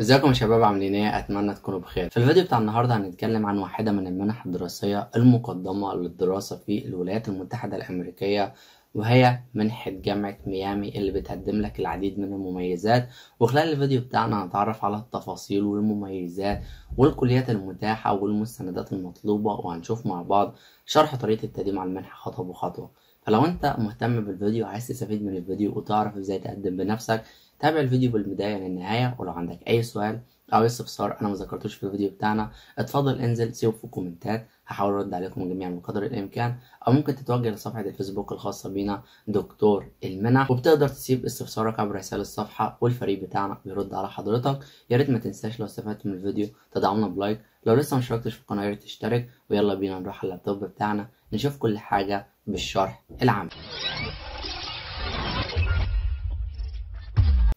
ازيكم يا شباب عاملين ايه اتمنى تكونوا بخير في الفيديو بتاع النهارده هنتكلم عن واحده من المنح الدراسيه المقدمه للدراسه في الولايات المتحده الامريكيه وهي منحة جامعة ميامي اللي بتقدم لك العديد من المميزات وخلال الفيديو بتاعنا هنتعرف على التفاصيل والمميزات والكليات المتاحة والمستندات المطلوبة وهنشوف مع بعض شرح طريقة التقديم على المنحة خطوة بخطوة فلو انت مهتم بالفيديو وعايز تستفيد من الفيديو وتعرف ازاي تقدم بنفسك تابع الفيديو بالبداية للنهاية ولو عندك أي سؤال أو استفسار أنا ما ذكرتوش في الفيديو بتاعنا اتفضل انزل سيبه في الكومنتات هحاول أرد عليكم جميعا بقدر الإمكان أو ممكن تتوجه لصفحة الفيسبوك الخاصة بينا دكتور المنح وبتقدر تسيب استفسارك عبر رسالة الصفحة والفريق بتاعنا بيرد على حضرتك يا ريت ما تنساش لو استفدت من الفيديو تدعمنا بلايك لو لسه مشتركتش في القناة يا ريت تشترك ويلا بينا نروح على اللابتوب بتاعنا نشوف كل حاجة بالشرح العام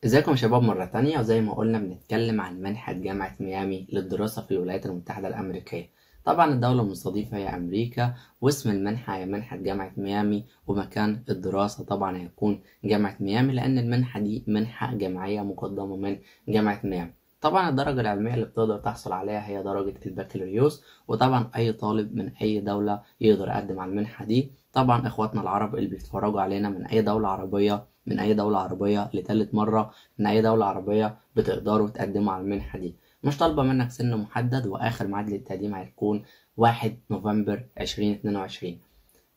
ازيكم يا شباب مرة تانية وزي ما قلنا بنتكلم عن منحة جامعة ميامي للدراسة في الولايات المتحدة الأمريكية طبعا الدولة المستضيفة هي أمريكا واسم المنحة هي منحة جامعة ميامي ومكان الدراسة طبعا هيكون جامعة ميامي لأن المنحة دي منحة جامعية مقدمة من جامعة ميامي طبعا الدرجة العلمية اللي بتقدر تحصل عليها هي درجة البكالوريوس وطبعا أي طالب من أي دولة يقدر يقدم على المنحة دي طبعا اخواتنا العرب اللي بيتفرجوا علينا من اي دولة عربية من اي دولة عربية لتالت مرة من اي دولة عربية بتقدروا تقدموا على المنحة دي مش طالبة منك سن محدد واخر ميعاد للتقديم هيكون 1 نوفمبر 2022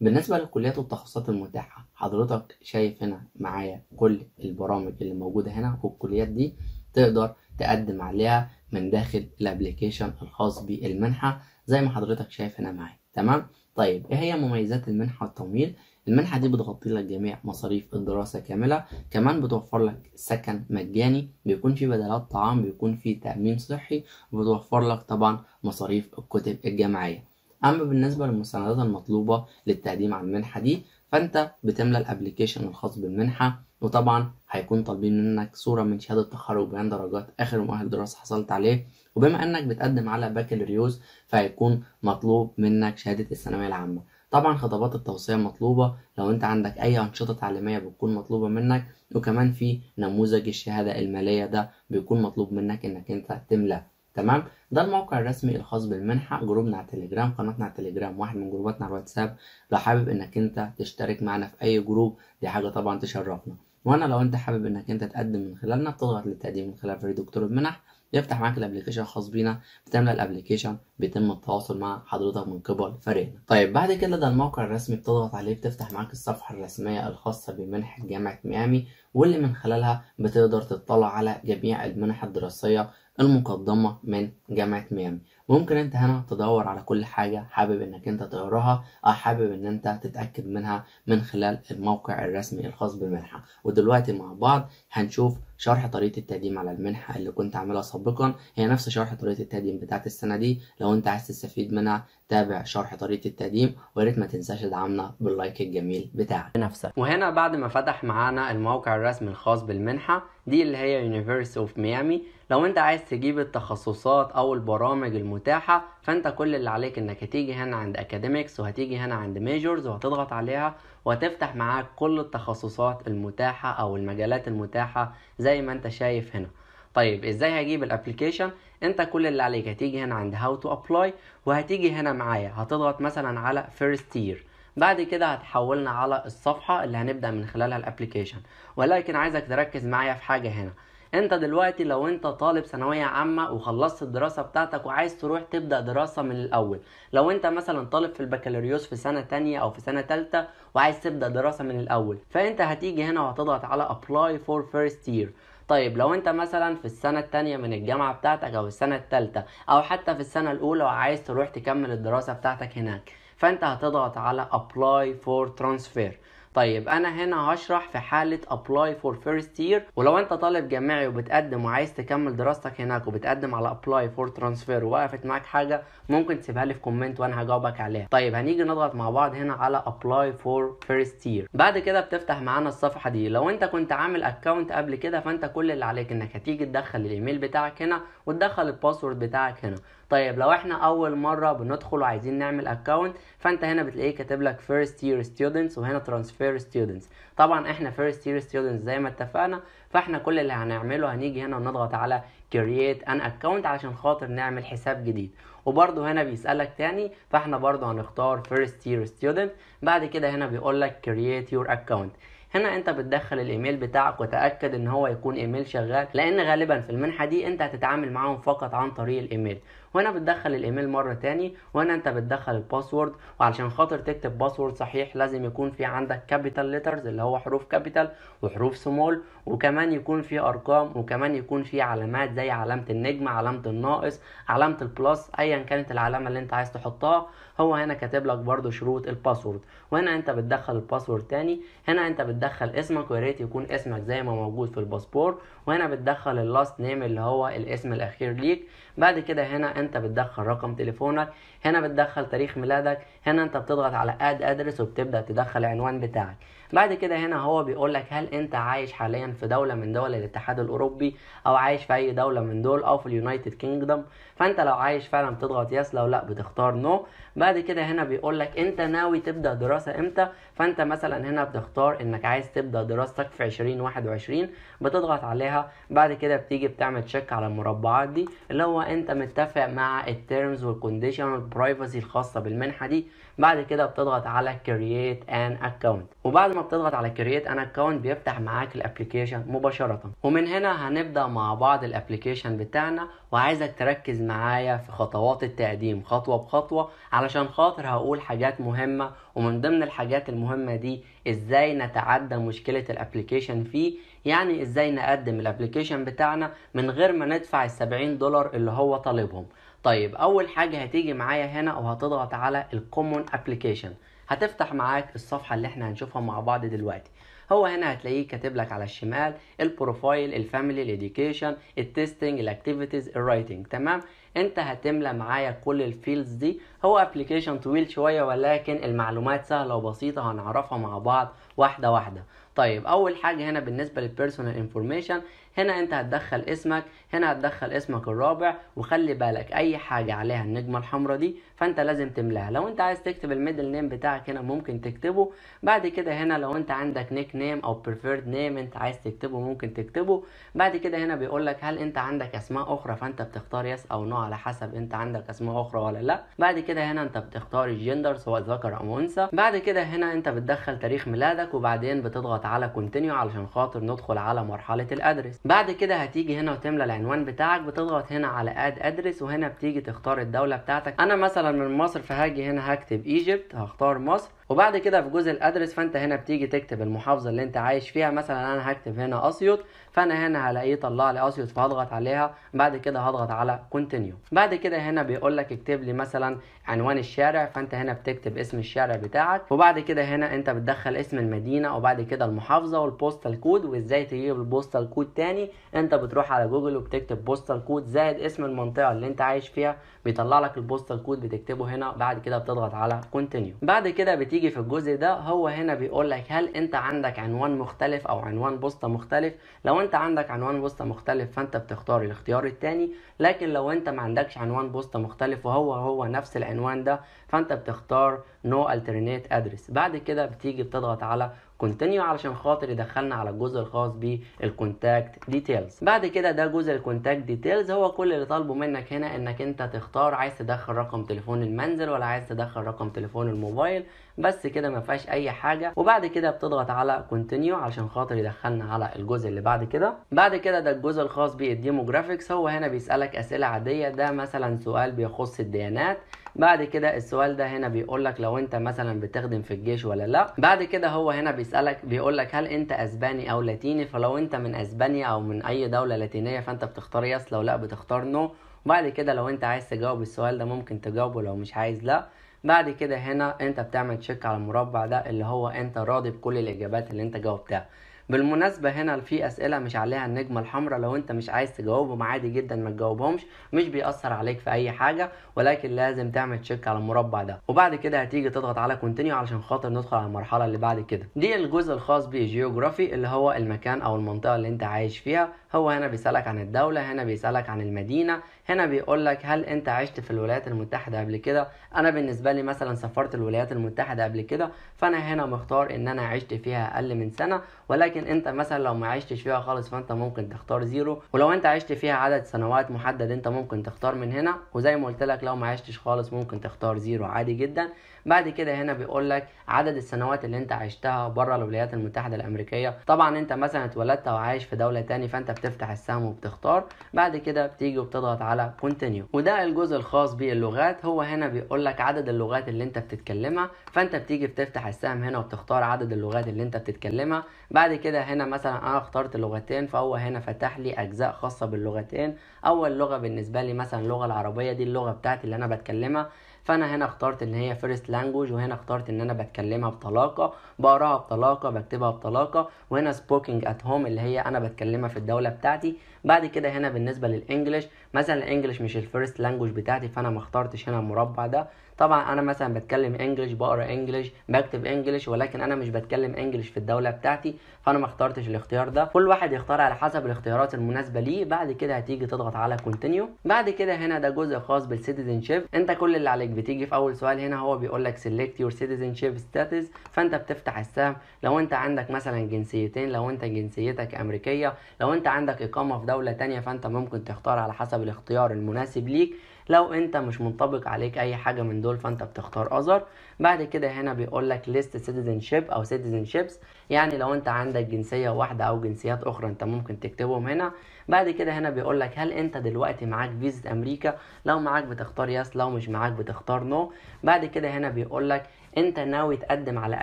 بالنسبة للكليات والتخصصات المتاحة حضرتك شايف هنا معايا كل البرامج اللي موجودة هنا والكليات دي تقدر تقدم عليها من داخل الابليكيشن الخاص بالمنحة زي ما حضرتك شايف هنا معايا تمام طيب ايه هي مميزات المنحة والتمويل؟ المنحة دي بتغطي لك جميع مصاريف الدراسة كاملة كمان بتوفر لك سكن مجاني بيكون في بدلات طعام بيكون في تأمين صحي وبتوفر لك طبعا مصاريف الكتب الجامعية أما بالنسبة للمستندات المطلوبة للتقديم على المنحة دي فانت بتملى الابلكيشن الخاص بالمنحه وطبعا هيكون طالبين منك صوره من شهاده التخرج بيان درجات اخر مؤهل دراسه حصلت عليه وبما انك بتقدم على بكالوريوس فهيكون مطلوب منك شهاده الثانويه العامه طبعا خطابات التوصيه مطلوبه لو انت عندك اي انشطه تعليميه بتكون مطلوبه منك وكمان في نموذج الشهاده الماليه ده بيكون مطلوب منك انك انت تملاه تمام ده الموقع الرسمي الخاص بالمنحه جروبنا على التليجرام قناتنا على التليجرام واحد من جروباتنا على الواتساب لو حابب انك انت تشترك معنا في اي جروب دي حاجه طبعا تشرفنا وانا لو انت حابب انك انت تقدم من خلالنا بتضغط للتقديم من خلال فريق دكتور المنح يفتح معاك الابلكيشن الخاص بينا بتملى الابلكيشن بيتم التواصل مع حضرتك من قبل فريقنا طيب بعد كده ده الموقع الرسمي بتضغط عليه بتفتح معاك الصفحه الرسميه الخاصه بمنحه جامعه ميامي واللي من خلالها بتقدر تطلع على جميع المنح الدراسيه المقدمة من جامعة ميامي ممكن انت هنا تدور على كل حاجة حابب انك انت تقراها او حابب ان انت تتأكد منها من خلال الموقع الرسمي الخاص بالمنحة ودلوقتي مع بعض هنشوف شرح طريقة التقديم على المنحة اللي كنت عاملها سابقا هي نفس شرح طريقة التقديم بتاعت السنة دي لو انت عايز تستفيد منها تابع شرح طريقة التقديم وياريت ما تنساش تدعمنا باللايك الجميل بتاعك بنفسك وهنا بعد ما فتح معانا الموقع الرسمي الخاص بالمنحة دي اللي هي University of Miami لو انت عايز تجيب التخصصات او البرامج المتاحة فانت كل اللي عليك انك هتيجي هنا عند Academics وهتيجي هنا عند Majors وهتضغط عليها وتفتح معاك كل التخصصات المتاحة او المجالات المتاحة زي ما انت شايف هنا طيب ازاي هجيب الابلكيشن انت كل اللي عليك هتيجي هنا عند هاو تو ابلاي وهتيجي هنا معايا هتضغط مثلا على فيرست تير بعد كده هتحولنا على الصفحة اللي هنبدأ من خلالها الابلكيشن ولكن عايزك تركز معايا في حاجة هنا انت دلوقتي لو انت طالب ثانويه عامه وخلصت الدراسه بتاعتك وعايز تروح تبدا دراسه من الاول لو انت مثلا طالب في البكالوريوس في سنه تانية او في سنه تالتة وعايز تبدا دراسه من الاول فانت هتيجي هنا وهتضغط على ابلاي فور فيرست يير طيب لو انت مثلا في السنة التانية من الجامعة بتاعتك او السنة التالتة او حتى في السنة الاولى وعايز تروح تكمل الدراسة بتاعتك هناك فانت هتضغط على apply for transfer طيب انا هنا هشرح في حاله ابلاي فور فيرست year ولو انت طالب جامعي وبتقدم وعايز تكمل دراستك هناك وبتقدم على ابلاي فور ترانسفير ووقفت معاك حاجه ممكن تسيبها لي في كومنت وانا هجاوبك عليها طيب هنيجي نضغط مع بعض هنا على ابلاي فور فيرست year بعد كده بتفتح معانا الصفحه دي لو انت كنت عامل اكونت قبل كده فانت كل اللي عليك انك هتيجي تدخل الايميل بتاعك هنا وتدخل الباسورد بتاعك هنا طيب لو احنا اول مره بندخل وعايزين نعمل اكونت فانت هنا بتلاقيه كاتب لك first year students وهنا transfer students طبعا احنا first year students زي ما اتفقنا فاحنا كل اللي هنعمله هنيجي هنا ونضغط على create an account علشان خاطر نعمل حساب جديد وبرده هنا بيسالك تاني فاحنا برده هنختار first year student بعد كده هنا بيقول لك create your account هنا انت بتدخل الايميل بتاعك وتاكد ان هو يكون ايميل شغال لان غالبا في المنحه دي انت هتتعامل معاهم فقط عن طريق الايميل وهنا بتدخل الايميل مره تاني وهنا انت بتدخل الباسورد وعلشان خاطر تكتب باسورد صحيح لازم يكون في عندك كابيتال ليترز اللي هو حروف كابيتال وحروف سمول وكمان يكون في ارقام وكمان يكون في علامات زي علامه النجم علامه الناقص علامه البلس ايا كانت العلامه اللي انت عايز تحطها هو هنا كاتب لك برده شروط الباسورد وهنا انت بتدخل الباسورد تاني هنا انت بتدخل اسمك ويا ريت يكون اسمك زي ما موجود في الباسبور وهنا بتدخل اللاست نيم اللي هو الاسم الاخير ليك بعد كده هنا انت بتدخل رقم تليفونك هنا بتدخل تاريخ ميلادك هنا انت بتضغط على اد ادرس وبتبدا تدخل العنوان بتاعك بعد كده هنا هو بيقول لك هل انت عايش حاليا في دوله من دول الاتحاد الاوروبي او عايش في اي دوله من دول او في اليونايتد كينجدم فانت لو عايش فعلا بتضغط يس لو لا بتختار نو بعد كده هنا بيقول لك انت ناوي تبدا دراسه امتى فانت مثلا هنا بتختار انك عايز تبدا دراستك في 2021 بتضغط عليها بعد كده بتيجي بتعمل تشيك على المربعات دي اللي هو انت متفق مع التيرمز والكونديشن والبرايفسي الخاصه بالمنحه دي بعد كده بتضغط على كرييت ان اكونت وبعد ما بتضغط على كرييت ان اكونت بيفتح معاك الابلكيشن مباشره ومن هنا هنبدا مع بعض الابلكيشن بتاعنا وعايزك تركز معايا في خطوات التقديم خطوه بخطوه علشان خاطر هقول حاجات مهمه ومن ضمن الحاجات المهمه دي ازاي نتعدى مشكله الابلكيشن فيه يعني ازاي نقدم الابلكيشن بتاعنا من غير ما ندفع ال 70 دولار اللي هو طالبهم طيب اول حاجه هتيجي معايا هنا وهتضغط على الكومون ابلكيشن هتفتح معاك الصفحه اللي احنا هنشوفها مع بعض دلوقتي هو هنا هتلاقيه كاتب لك على الشمال البروفايل الفاميلي الاديوكيشن التستنج الاكتيفيتيز الرايتنج تمام انت هتملى معايا كل الفيلدز دي هو ابلكيشن طويل شويه ولكن المعلومات سهله وبسيطه هنعرفها مع بعض واحده واحده طيب اول حاجه هنا بالنسبه للبيرسونال انفورميشن هنا انت هتدخل اسمك هنا هتدخل اسمك الرابع وخلي بالك اي حاجه عليها النجمه الحمراء دي فانت لازم تملاها لو انت عايز تكتب الميدل نيم بتاعك هنا ممكن تكتبه بعد كده هنا لو انت عندك نيك نيم او بريفيرد نيم انت عايز تكتبه ممكن تكتبه بعد كده هنا بيقول لك هل انت عندك اسماء اخرى فانت بتختار يس او نو على حسب انت عندك اسماء اخرى ولا لا بعد كده هنا انت بتختار الجندر سواء ذكر او انثى بعد كده هنا انت بتدخل تاريخ ميلادك وبعدين بتضغط على كونتينيو علشان خاطر ندخل على مرحله الادرس بعد كده هتيجي هنا وتملى العنوان بتاعك بتضغط هنا على اد ادرس وهنا بتيجي تختار الدوله بتاعتك انا مثلا من مصر فهاجي هنا هكتب ايجيبت هختار مصر وبعد كده في جزء الادرس فانت هنا بتيجي تكتب المحافظه اللي انت عايش فيها مثلا انا هكتب هنا اسيوط فانا هنا هلاقيه طلع لي اسيوط فهضغط عليها بعد كده هضغط على كونتينيو بعد كده هنا بيقول لك اكتب لي مثلا عنوان الشارع فانت هنا بتكتب اسم الشارع بتاعك وبعد كده هنا انت بتدخل اسم المدينه وبعد كده المحافظه والبوستال كود وازاي تجيب البوستال كود تاني انت بتروح على جوجل وبتكتب بوستال كود زائد اسم المنطقه اللي انت عايش فيها بيطلع لك البوستال كود بتكتبه هنا بعد كده بتضغط على كونتينيو بعد كده بتيجي بتيجي في الجزء ده هو هنا بيقول لك هل انت عندك عنوان مختلف او عنوان بوستة مختلف لو انت عندك عنوان بوستة مختلف فانت بتختار الاختيار الثاني لكن لو انت ما عندكش عنوان بوستة مختلف وهو هو نفس العنوان ده فانت بتختار no alternate address بعد كده بتيجي بتضغط على كونتينيو علشان خاطر يدخلنا على الجزء الخاص بالكونتاكت ديتيلز بعد كده ده جزء الكونتاكت ديتيلز هو كل اللي طالبه منك هنا انك انت تختار عايز تدخل رقم تليفون المنزل ولا عايز تدخل رقم تليفون الموبايل بس كده ما فيهاش اي حاجه وبعد كده بتضغط على كونتينيو علشان خاطر يدخلنا على الجزء اللي بعد كده بعد كده ده الجزء الخاص بالديموجرافيكس هو هنا بيسالك اسئله عاديه ده مثلا سؤال بيخص الديانات بعد كده السؤال ده هنا بيقول لك لو انت مثلا بتخدم في الجيش ولا لا بعد كده هو هنا بيسالك بيقول لك هل انت اسباني او لاتيني فلو انت من اسبانيا او من اي دوله لاتينيه فانت بتختار يس لو لا بتختار نو وبعد كده لو انت عايز تجاوب السؤال ده ممكن تجاوبه لو مش عايز لا بعد كده هنا انت بتعمل تشيك على المربع ده اللي هو انت راضي بكل الاجابات اللي انت جاوبتها بالمناسبة هنا في أسئلة مش عليها النجمة الحمراء لو أنت مش عايز تجاوبهم عادي جدا ما تجاوبهمش مش بيأثر عليك في أي حاجة ولكن لازم تعمل تشيك على المربع ده وبعد كده هتيجي تضغط على كونتينيو علشان خاطر ندخل على المرحلة اللي بعد كده دي الجزء الخاص بجيوغرافي اللي هو المكان أو المنطقة اللي أنت عايش فيها هو هنا بيسألك عن الدولة هنا بيسألك عن المدينة هنا بيقول لك هل أنت عشت في الولايات المتحدة قبل كده أنا بالنسبة لي مثلا سافرت الولايات المتحدة قبل كده فأنا هنا مختار إن أنا عشت فيها أقل من سنة ولكن لكن انت مثلا لو ما عشتش فيها خالص فانت ممكن تختار زيرو ولو انت عشت فيها عدد سنوات محدد انت ممكن تختار من هنا وزي ما قلت لك لو ما عشتش خالص ممكن تختار زيرو عادي جدا بعد كده هنا بيقول لك عدد السنوات اللي انت عشتها بره الولايات المتحده الامريكيه طبعا انت مثلا اتولدت وعايش في دوله تاني فانت بتفتح السهم وبتختار بعد كده بتيجي وبتضغط على كونتينيو وده الجزء الخاص باللغات هو هنا بيقول لك عدد اللغات اللي انت بتتكلمها فانت بتيجي بتفتح السهم هنا وبتختار عدد اللغات اللي انت بتتكلمها بعد كده هنا مثلا انا اخترت لغتين فهو هنا فتح لي اجزاء خاصه باللغتين اول لغه بالنسبه لي مثلا اللغه العربيه دي اللغه بتاعتي اللي انا بتكلمها فانا هنا اخترت ان هي فيرست لانجوج وهنا اخترت ان انا بتكلمها بطلاقه بقراها بطلاقه بكتبها بطلاقه وهنا سبوكينج ات هوم اللي هي انا بتكلمها في الدوله بتاعتي بعد كده هنا بالنسبه للانجليش مثلا الانجليش مش الفيرست لانجوج بتاعتي فانا ما اخترتش هنا المربع ده طبعا انا مثلا بتكلم انجليش بقرا انجليش بكتب انجليش ولكن انا مش بتكلم انجليش في الدوله بتاعتي فانا ما اخترتش الاختيار ده كل واحد يختار على حسب الاختيارات المناسبه ليه بعد كده هتيجي تضغط على كونتينيو بعد كده هنا ده جزء خاص بالسيتيزن شيب انت كل اللي عليك بتيجي في اول سؤال هنا هو بيقول لك سيلكت يور سيتيزن شيب ستاتس فانت بتفتح السهم لو انت عندك مثلا جنسيتين لو انت جنسيتك امريكيه لو انت عندك اقامه في دوله ثانيه فانت ممكن تختار على حسب حسب الاختيار المناسب ليك لو انت مش منطبق عليك اي حاجه من دول فانت بتختار اذر بعد كده هنا بيقول لك ليست citizenship او citizenships يعني لو انت عندك جنسيه واحده او جنسيات اخرى انت ممكن تكتبهم هنا بعد كده هنا بيقول لك هل انت دلوقتي معاك فيزا امريكا لو معاك بتختار يس لو مش معاك بتختار نو no. بعد كده هنا بيقول لك انت ناوي تقدم على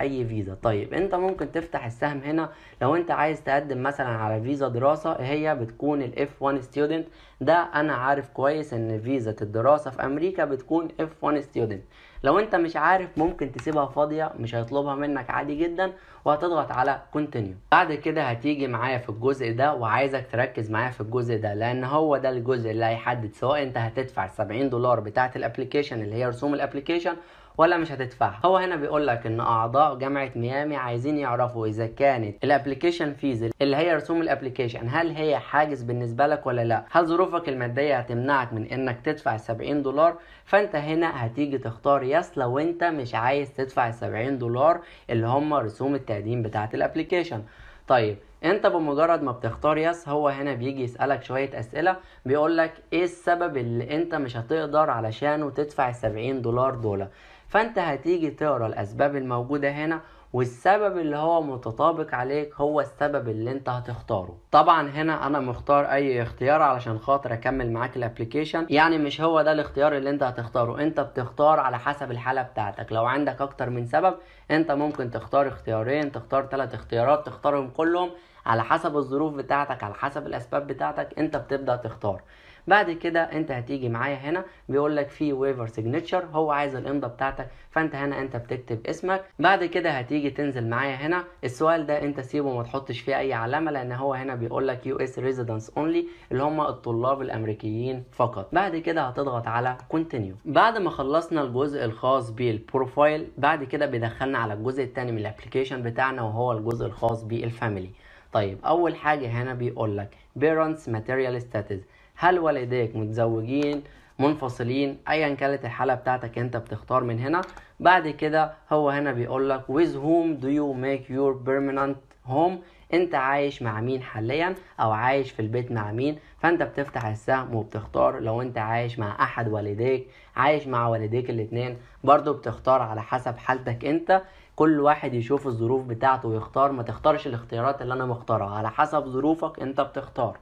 اي فيزا طيب انت ممكن تفتح السهم هنا لو انت عايز تقدم مثلا على فيزا دراسة هي بتكون الاف 1 ستودنت ده انا عارف كويس ان فيزا الدراسة في امريكا بتكون اف 1 ستودنت لو انت مش عارف ممكن تسيبها فاضية مش هيطلبها منك عادي جدا وهتضغط على كونتينيو بعد كده هتيجي معايا في الجزء ده وعايزك تركز معايا في الجزء ده لان هو ده الجزء اللي هيحدد سواء انت هتدفع 70 دولار بتاعت الابليكيشن اللي هي رسوم الابليكيشن ولا مش هتدفعها هو هنا بيقول لك ان اعضاء جامعه ميامي عايزين يعرفوا اذا كانت الابلكيشن فيز اللي هي رسوم الابلكيشن هل هي حاجز بالنسبه لك ولا لا هل ظروفك الماديه هتمنعك من انك تدفع 70 دولار فانت هنا هتيجي تختار يس لو انت مش عايز تدفع 70 دولار اللي هم رسوم التقديم بتاعه الابلكيشن طيب انت بمجرد ما بتختار يس هو هنا بيجي يسألك شوية اسئلة بيقولك ايه السبب اللي انت مش هتقدر علشانه تدفع 70 دولار دولار فانت هتيجي تقرا الاسباب الموجوده هنا والسبب اللي هو متطابق عليك هو السبب اللي انت هتختاره طبعا هنا انا مختار اي اختيار علشان خاطر اكمل معاك الابليكيشن يعني مش هو ده الاختيار اللي انت هتختاره انت بتختار على حسب الحاله بتاعتك لو عندك اكتر من سبب انت ممكن تختار اختيارين تختار ثلاث اختيارات تختارهم كلهم على حسب الظروف بتاعتك على حسب الاسباب بتاعتك انت بتبدا تختار بعد كده انت هتيجي معايا هنا بيقول لك في ويفر سيجنتشر هو عايز الامضه بتاعتك فانت هنا انت بتكتب اسمك بعد كده هتيجي تنزل معايا هنا السؤال ده انت سيبه ما تحطش فيه اي علامه لان هو هنا بيقول لك يو اس ريزيدنس اونلي اللي هم الطلاب الامريكيين فقط بعد كده هتضغط على كونتينيو بعد ما خلصنا الجزء الخاص بالبروفايل بعد كده بيدخلنا على الجزء الثاني من الابلكيشن بتاعنا وهو الجزء الخاص بالفاميلي طيب اول حاجه هنا بيقول لك parents material status هل والديك متزوجين منفصلين ايا كانت الحاله بتاعتك انت بتختار من هنا بعد كده هو هنا بيقول لك with whom do you make your permanent home انت عايش مع مين حاليا او عايش في البيت مع مين فانت بتفتح السهم وبتختار لو انت عايش مع احد والديك عايش مع والديك الاتنين برضو بتختار على حسب حالتك انت كل واحد يشوف الظروف بتاعته ويختار ما تختارش الاختيارات اللي انا مختارها على حسب ظروفك انت بتختار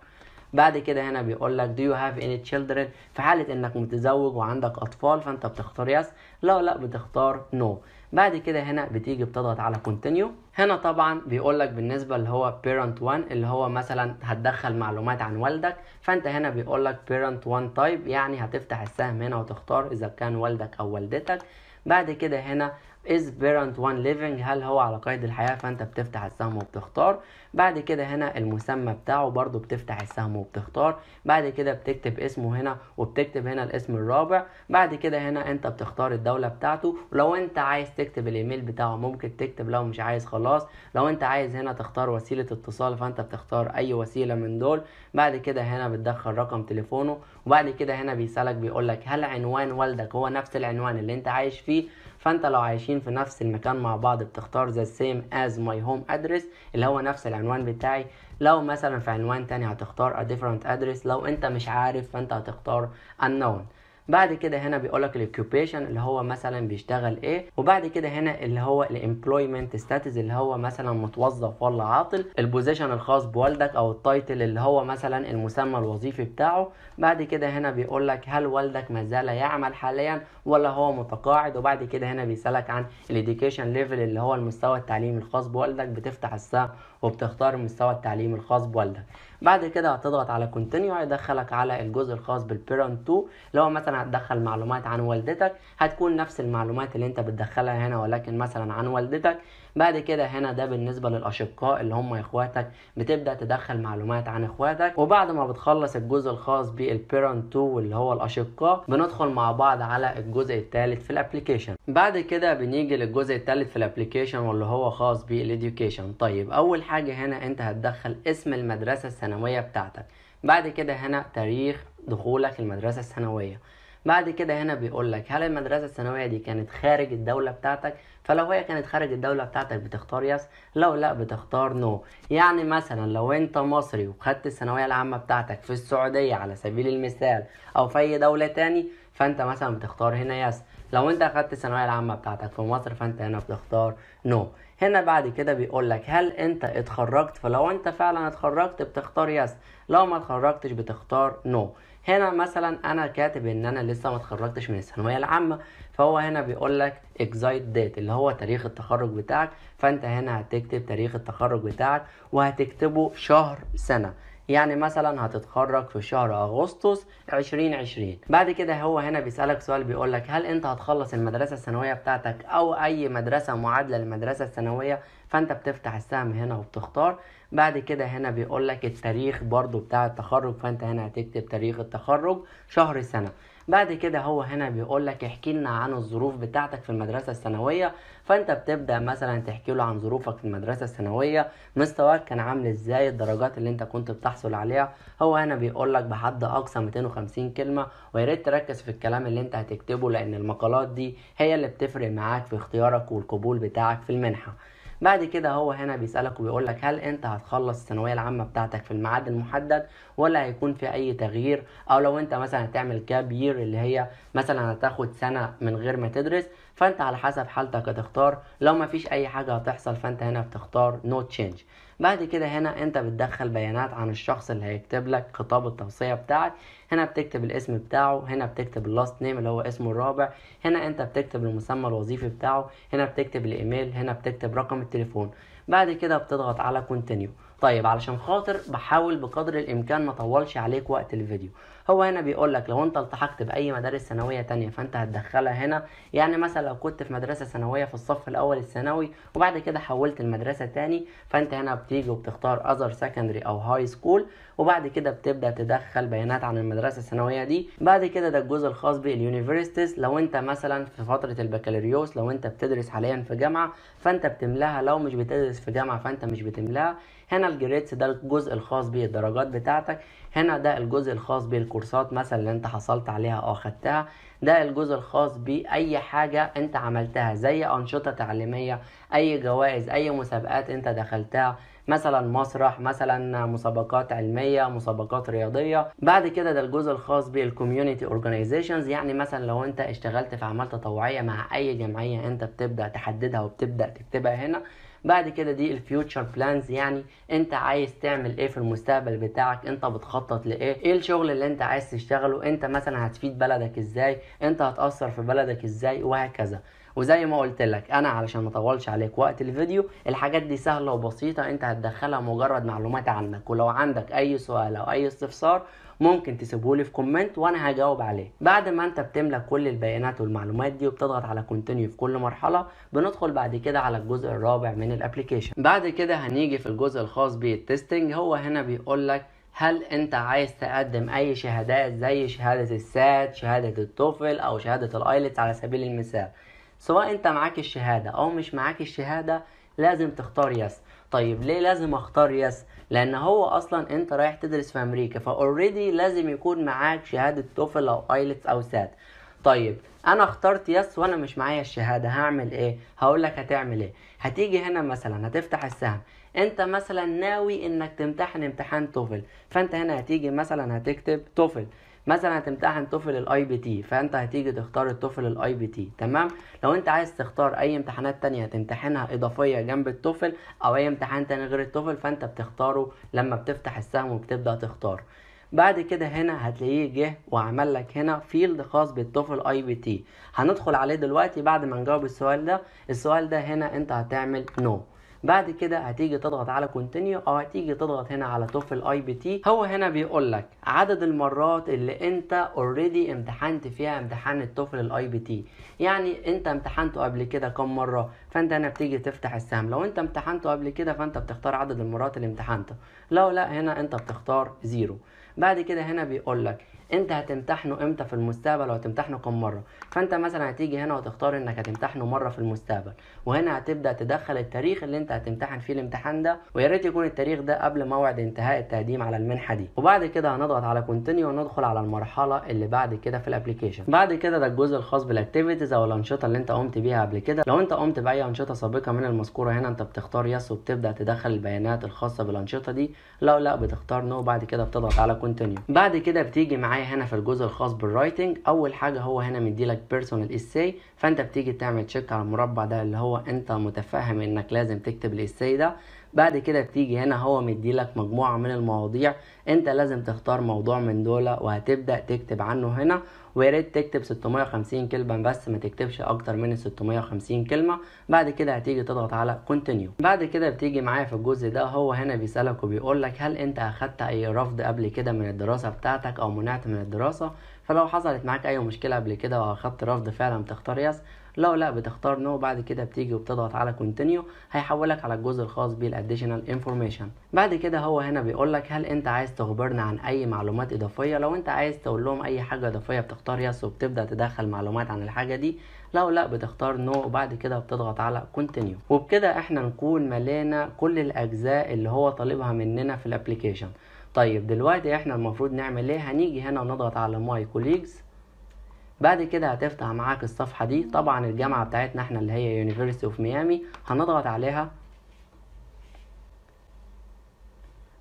بعد كده هنا بيقول لك do you have any children في حالة انك متزوج وعندك اطفال فانت بتختار yes لو لا بتختار no بعد كده هنا بتيجي بتضغط على continue هنا طبعا بيقول لك بالنسبة اللي هو parent 1 اللي هو مثلا هتدخل معلومات عن والدك فانت هنا بيقول لك parent 1 type يعني هتفتح السهم هنا وتختار اذا كان والدك او والدتك بعد كده هنا از بيرنت 1 ليفنج هل هو على قيد الحياه فانت بتفتح السهم وبتختار بعد كده هنا المسمى بتاعه برضو بتفتح السهم وبتختار بعد كده بتكتب اسمه هنا وبتكتب هنا الاسم الرابع بعد كده هنا انت بتختار الدوله بتاعته ولو انت عايز تكتب الايميل بتاعه ممكن تكتب لو مش عايز خلاص لو انت عايز هنا تختار وسيله اتصال فانت بتختار اي وسيله من دول بعد كده هنا بتدخل رقم تليفونه وبعد كده هنا بيسالك بيقول لك هل عنوان والدك هو نفس العنوان اللي انت عايش فيه فانت لو عايشين في نفس المكان مع بعض بتختار the same as my home address اللي هو نفس العنوان بتاعي لو مثلا في عنوان تاني هتختار a different address لو انت مش عارف فانت هتختار unknown بعد كده هنا بيقول لك الاوكيوبيشن اللي هو مثلا بيشتغل ايه وبعد كده هنا اللي هو الامبلويمنت ستاتس اللي هو مثلا متوظف ولا عاطل البوزيشن الخاص بوالدك او التايتل اللي هو مثلا المسمى الوظيفي بتاعه بعد كده هنا بيقول لك هل والدك ما زال يعمل حاليا ولا هو متقاعد وبعد كده هنا بيسالك عن الاديوكيشن ليفل اللي هو المستوى التعليمي الخاص بوالدك بتفتح الساعه وبتختار مستوى التعليم الخاص بوالدك بعد كده هتضغط على كونتينيو هيدخلك على الجزء الخاص بالبيرنت 2 اللي هو مثلا هتدخل معلومات عن والدتك هتكون نفس المعلومات اللي انت بتدخلها هنا ولكن مثلا عن والدتك بعد كده هنا ده بالنسبه للاشقاء اللي هم اخواتك بتبدا تدخل معلومات عن اخواتك وبعد ما بتخلص الجزء الخاص بالبيرنت 2 اللي هو الاشقاء بندخل مع بعض على الجزء الثالث في الأبليكيشن بعد كده بنيجي للجزء الثالث في الأبليكيشن واللي هو خاص بالاديوكيشن طيب اول حاجه هنا انت هتدخل اسم المدرسه الثانويه بتاعتك بعد كده هنا تاريخ دخولك المدرسه الثانويه بعد كده هنا بيقول لك هل المدرسة الثانوية دي كانت خارج الدولة بتاعتك فلو هي كانت خارج الدولة بتاعتك بتختار يس لو لا بتختار نو يعني مثلا لو انت مصري وخدت الثانوية العامة بتاعتك في السعودية على سبيل المثال او في اي دولة تاني فانت مثلا بتختار هنا يس لو انت اخدت الثانويه العامه بتاعتك في مصر فانت هنا بتختار نو هنا بعد كده بيقول لك هل انت اتخرجت فلو انت فعلا اتخرجت بتختار يس لو ما اتخرجتش بتختار نو no. هنا مثلا انا كاتب ان انا لسه ما اتخرجتش من الثانويه العامه فهو هنا بيقول لك اكزايت ديت اللي هو تاريخ التخرج بتاعك فانت هنا هتكتب تاريخ التخرج بتاعك وهتكتبه شهر سنه يعني مثلا هتتخرج في شهر اغسطس 2020 بعد كده هو هنا بيسالك سؤال بيقول لك هل انت هتخلص المدرسه الثانويه بتاعتك او اي مدرسه معادله للمدرسه الثانويه فانت بتفتح السهم هنا وبتختار بعد كده هنا بيقول لك التاريخ برضو بتاع التخرج فانت هنا هتكتب تاريخ التخرج شهر سنه بعد كده هو هنا بيقول لك احكي لنا عن الظروف بتاعتك في المدرسه الثانويه فانت بتبدا مثلا تحكي له عن ظروفك في المدرسه الثانويه مستواك كان عامل ازاي الدرجات اللي انت كنت بتحصل عليها هو هنا بيقول لك بحد اقصى 250 كلمه وياريت تركز في الكلام اللي انت هتكتبه لان المقالات دي هي اللي بتفرق معاك في اختيارك والقبول بتاعك في المنحه بعد كده هو هنا بيسالك وبيقول لك هل انت هتخلص الثانويه العامه بتاعتك في الميعاد المحدد ولا هيكون في اي تغيير او لو انت مثلا هتعمل كاب يير اللي هي مثلا هتاخد سنه من غير ما تدرس فانت على حسب حالتك هتختار لو مفيش اي حاجه هتحصل فانت هنا بتختار نو no تشينج بعد كده هنا انت بتدخل بيانات عن الشخص اللي هيكتب لك خطاب التوصيه بتاعك هنا بتكتب الاسم بتاعه هنا بتكتب اللاست نيم اللي هو اسمه الرابع هنا انت بتكتب المسمى الوظيفي بتاعه هنا بتكتب الايميل هنا بتكتب رقم التليفون بعد كده بتضغط على كونتينيو طيب علشان خاطر بحاول بقدر الامكان ما اطولش عليك وقت الفيديو هو هنا بيقول لك لو انت التحقت باي مدارس ثانويه تانية فانت هتدخلها هنا يعني مثلا لو كنت في مدرسه ثانويه في الصف الاول الثانوي وبعد كده حولت المدرسه تاني فانت هنا بتيجي وبتختار اذر سكندري او هاي سكول وبعد كده بتبدا تدخل بيانات عن المدرسه الثانويه دي بعد كده ده الجزء الخاص باليونيفرسيتيز لو انت مثلا في فتره البكالوريوس لو انت بتدرس حاليا في جامعه فانت بتملاها لو مش بتدرس في جامعه فانت مش بتملاها هنا الجريدز ده الجزء الخاص بالدرجات بتاعتك هنا ده الجزء الخاص بالكورسات مثلا اللي انت حصلت عليها او خدتها ده الجزء الخاص باي حاجه انت عملتها زي انشطه تعليميه اي جوائز اي مسابقات انت دخلتها مثلا مسرح مثلا مسابقات علميه مسابقات رياضيه بعد كده ده الجزء الخاص بالكوميونتي اورجانيزيشنز يعني مثلا لو انت اشتغلت في اعمال تطوعيه مع اي جمعيه انت بتبدا تحددها وبتبدا تكتبها هنا بعد كده دي الفيوتشر بلانز يعني انت عايز تعمل ايه في المستقبل بتاعك انت بتخطط لايه ايه الشغل اللي انت عايز تشتغله انت مثلا هتفيد بلدك ازاي انت هتاثر في بلدك ازاي وهكذا وزي ما قلت لك انا علشان ما اطولش عليك وقت الفيديو الحاجات دي سهله وبسيطه انت هتدخلها مجرد معلومات عنك ولو عندك اي سؤال او اي استفسار ممكن تسيبهولي في كومنت وانا هجاوب عليه بعد ما انت بتملى كل البيانات والمعلومات دي وبتضغط على كونتينيو في كل مرحله بندخل بعد كده على الجزء الرابع من الابلكيشن بعد كده هنيجي في الجزء الخاص بالتستنج هو هنا بيقول لك هل انت عايز تقدم اي شهادات زي شهادة السات شهادة التوفل او شهادة الايلتس على سبيل المثال سواء انت معاك الشهادة او مش معاك الشهادة لازم تختار يس طيب ليه لازم اختار يس لان هو اصلا انت رايح تدرس في امريكا فاوريدي لازم يكون معاك شهادة توفل او ايلتس او سات طيب انا اخترت يس وانا مش معايا الشهاده هعمل ايه هقول لك هتعمل ايه هتيجي هنا مثلا هتفتح السهم انت مثلا ناوي انك تمتحن امتحان توفل فانت هنا هتيجي مثلا هتكتب توفل مثلا هتمتحن طفل الاي بي تي فانت هتيجي تختار الطفل الاي بي تي تمام لو انت عايز تختار اي امتحانات تانية تمتحنها اضافية جنب الطفل او اي امتحان تاني غير الطفل فانت بتختاره لما بتفتح السهم وبتبدأ تختار بعد كده هنا هتلاقيه جه وعمل لك هنا فيلد خاص بالطفل اي بي تي هندخل عليه دلوقتي بعد ما نجاوب السؤال ده السؤال ده هنا انت هتعمل نو no. بعد كده هتيجي تضغط على كونتينيو او هتيجي تضغط هنا على توفل اي بي تي هو هنا بيقول لك عدد المرات اللي انت اوريدي امتحنت فيها امتحان التوفل الاي بي تي يعني انت امتحنته قبل كده كم مره فانت هنا بتيجي تفتح السهم لو انت امتحنته قبل كده فانت بتختار عدد المرات اللي امتحنته لو لا هنا انت بتختار زيرو بعد كده هنا بيقول لك انت هتمتحنه امتى في المستقبل وهتمتحنه كم مره فانت مثلا هتيجي هنا وتختار انك هتمتحنه مره في المستقبل وهنا هتبدا تدخل التاريخ اللي انت هتمتحن فيه الامتحان ده ويا ريت يكون التاريخ ده قبل موعد انتهاء التقديم على المنحه دي وبعد كده هنضغط على كونتينيو وندخل على المرحله اللي بعد كده في الابلكيشن بعد كده ده الجزء الخاص بالاكتيفيتيز او الانشطه اللي انت قمت بيها قبل كده لو انت قمت باي انشطه سابقه من المذكوره هنا انت بتختار يس وبتبدا تدخل البيانات الخاصه بالانشطه دي لو لا بتختار نو no بعد كده بتضغط على كونتينيو بعد كده بتيجي معاك معايا هنا في الجزء الخاص بالرايتنج اول حاجه هو هنا مديلك بيرسونال اساي فانت بتيجي تعمل تشيك على المربع ده اللي هو انت متفهم انك لازم تكتب الاساي ده بعد كده بتيجي هنا هو مديلك مجموعة من المواضيع انت لازم تختار موضوع من دول وهتبدأ تكتب عنه هنا ويريد تكتب 650 كلمة بس ما تكتبش أكتر من 650 كلمة بعد كده هتيجي تضغط على continue بعد كده بتيجي معايا في الجزء ده هو هنا بيسألك وبيقول لك هل أنت أخدت أي رفض قبل كده من الدراسة بتاعتك أو منعت من الدراسة فلو حصلت معاك أي مشكلة قبل كده وأخدت رفض فعلا بتختار يس لو لا بتختار نو بعد كده بتيجي وبتضغط على كونتينيو هيحولك على الجزء الخاص بالاديشنال انفورميشن بعد كده هو هنا بيقول لك هل انت عايز تخبرنا عن اي معلومات اضافيه لو انت عايز تقول لهم اي حاجه اضافيه بتختار يس وبتبدا تدخل معلومات عن الحاجه دي لو لا بتختار نو no وبعد كده بتضغط على كونتينيو وبكده احنا نكون ملينا كل الاجزاء اللي هو طالبها مننا في الابلكيشن طيب دلوقتي احنا المفروض نعمل ايه هنيجي هنا ونضغط على ماي كوليجز بعد كده هتفتح معاك الصفحة دي طبعا الجامعة بتاعتنا احنا اللي هي University of Miami هنضغط عليها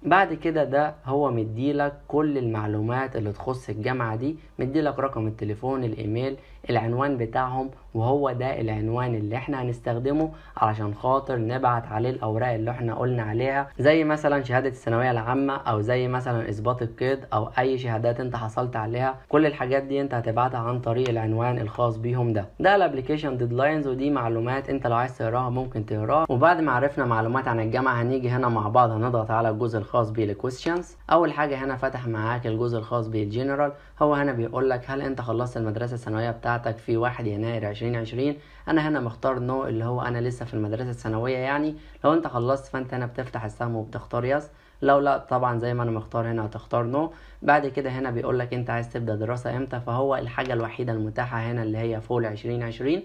بعد كده ده هو مديلك كل المعلومات اللي تخص الجامعة دي مديلك رقم التليفون الايميل العنوان بتاعهم وهو ده العنوان اللي احنا هنستخدمه علشان خاطر نبعت عليه الاوراق اللي احنا قلنا عليها زي مثلا شهاده الثانويه العامه او زي مثلا اثبات القيد او اي شهادات انت حصلت عليها كل الحاجات دي انت هتبعتها عن طريق العنوان الخاص بيهم ده ده الابليكيشن ديدلاينز ودي معلومات انت لو عايز تقراها ممكن تقراها وبعد ما عرفنا معلومات عن الجامعه هنيجي هنا مع بعض هنضغط على الجزء الخاص بالكويستشنز اول حاجه هنا فتح معاك الجزء الخاص بالجنرال هو هنا بيقول لك هل انت خلصت المدرسه الثانويه بتاعتك في واحد يناير عشرين عشرين انا هنا مختار نو اللي هو انا لسه في المدرسه الثانويه يعني لو انت خلصت فانت هنا بتفتح السهم وبتختار يس لو لا طبعا زي ما انا مختار هنا هتختار نو بعد كده هنا بيقول لك انت عايز تبدا دراسه امتى فهو الحاجه الوحيده المتاحه هنا اللي هي فول عشرين عشرين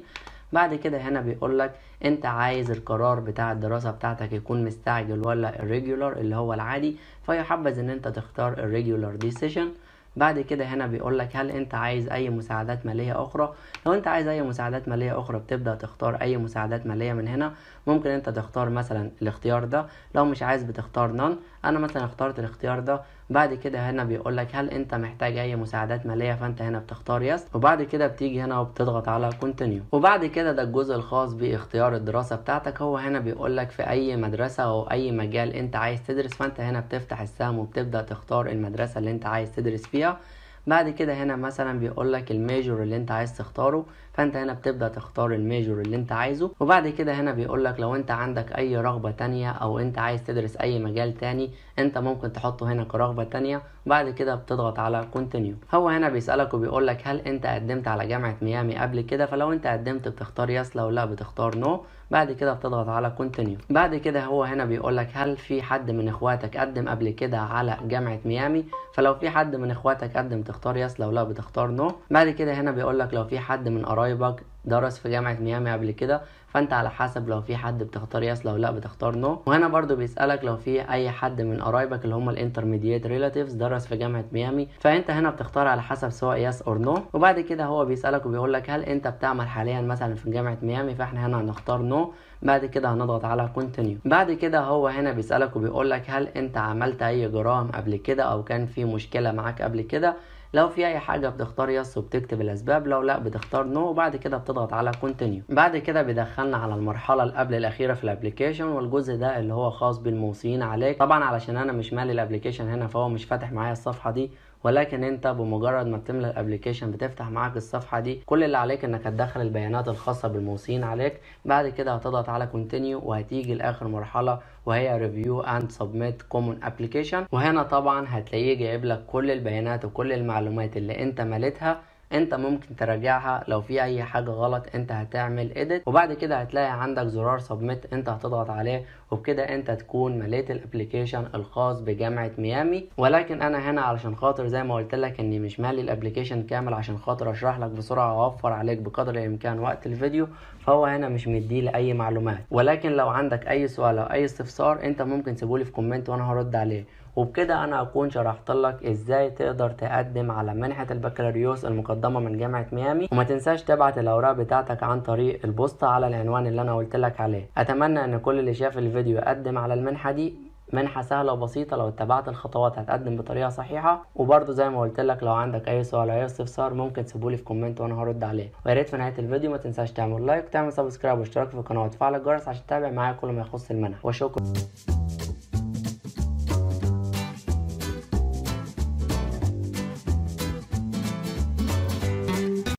بعد كده هنا بيقول لك انت عايز القرار بتاع الدراسة بتاعتك يكون مستعجل ولا الريجولار اللي هو العادي فيحبذ ان انت تختار الريجولار ديسيشن بعد كده هنا بيقول لك هل انت عايز اي مساعدات ماليه اخرى لو انت عايز اي مساعدات ماليه اخرى بتبدا تختار اي مساعدات ماليه من هنا ممكن انت تختار مثلا الاختيار ده لو مش عايز بتختار نون انا مثلا اخترت الاختيار ده بعد كده هنا بيقول لك هل انت محتاج اي مساعدات ماليه فانت هنا بتختار يس وبعد كده بتيجي هنا وبتضغط على كونتينيو وبعد كده ده الجزء الخاص باختيار الدراسه بتاعتك هو هنا بيقول لك في اي مدرسه او اي مجال انت عايز تدرس فانت هنا بتفتح السهم وبتبدا تختار المدرسه اللي انت عايز تدرس فيها بعد كده هنا مثلا بيقول لك الميجور اللي انت عايز تختاره فانت هنا بتبدا تختار الميجور اللي انت عايزه وبعد كده هنا بيقول لك لو انت عندك اي رغبه تانية او انت عايز تدرس اي مجال تاني انت ممكن تحطه هنا كرغبه تانية وبعد كده بتضغط على كونتينيو هو هنا بيسالك وبيقول لك هل انت قدمت على جامعه ميامي قبل كده فلو انت قدمت بتختار يس لو لا بتختار نو no. بعد كده بتضغط على continue بعد كده هو هنا بيقول لك هل في حد من اخواتك قدم قبل كده على جامعه ميامي فلو في حد من اخواتك قدم تختار يس لو لا بتختار نو no. بعد كده هنا بيقول لك لو في حد من قرايبك درس في جامعة ميامي قبل كده فانت على حسب لو في حد بتختار يس لو لا بتختار نو وهنا برضو بيسألك لو في اي حد من قرايبك اللي هم الانترميديت ريلاتيفز درس في جامعة ميامي فانت هنا بتختار على حسب سواء يس اور نو وبعد كده هو بيسألك وبيقول لك هل انت بتعمل حاليا مثلا في جامعة ميامي فاحنا هنا هنختار نو بعد كده هنضغط على كونتينيو بعد كده هو هنا بيسألك وبيقول لك هل انت عملت اي جرائم قبل كده او كان في مشكلة معاك قبل كده لو في اي حاجه بتختار يس وبتكتب الاسباب لو لا بتختار نو وبعد كده بتضغط على كونتينيو بعد كده بيدخلنا على المرحله اللي قبل الاخيره في الابلكيشن والجزء ده اللي هو خاص بالموصيين عليك طبعا علشان انا مش مالي الابلكيشن هنا فهو مش فاتح معايا الصفحه دي ولكن انت بمجرد ما بتملى الابلكيشن بتفتح معاك الصفحه دي كل اللي عليك انك هتدخل البيانات الخاصه بالموصين عليك بعد كده هتضغط على كونتينيو وهتيجي لاخر مرحله وهي ريفيو اند سبميت كومن ابلكيشن وهنا طبعا هتلاقيه جايب لك كل البيانات وكل المعلومات اللي انت مليتها انت ممكن تراجعها لو في اي حاجه غلط انت هتعمل اديت وبعد كده هتلاقي عندك زرار سبميت انت هتضغط عليه وبكده انت تكون مليت الابلكيشن الخاص بجامعه ميامي ولكن انا هنا علشان خاطر زي ما قلت لك اني مش مالي الابلكيشن كامل عشان خاطر اشرح لك بسرعه واوفر عليك بقدر الامكان وقت الفيديو فهو هنا مش مدي لي اي معلومات ولكن لو عندك اي سؤال او اي استفسار انت ممكن تسيبولي في كومنت وانا هرد عليه وبكده انا اكون شرحت لك ازاي تقدر تقدم على منحه البكالوريوس المقدمه من جامعه ميامي وما تنساش تبعت الاوراق بتاعتك عن طريق البوسطه على العنوان اللي انا قلت لك عليه اتمنى ان كل اللي شاف الفيديو الفيديو يقدم على المنحه دي منحة سهلة وبسيطة لو اتبعت الخطوات هتقدم بطريقة صحيحة وبرضه زي ما قلت لك لو عندك أي سؤال أو أي استفسار ممكن تسيبولي في كومنت وأنا هرد عليه ويا ريت في نهاية الفيديو ما تنساش تعمل لايك وتعمل سبسكرايب واشتراك في القناة وتفعل الجرس عشان تتابع معايا كل ما يخص المنحة وشكرا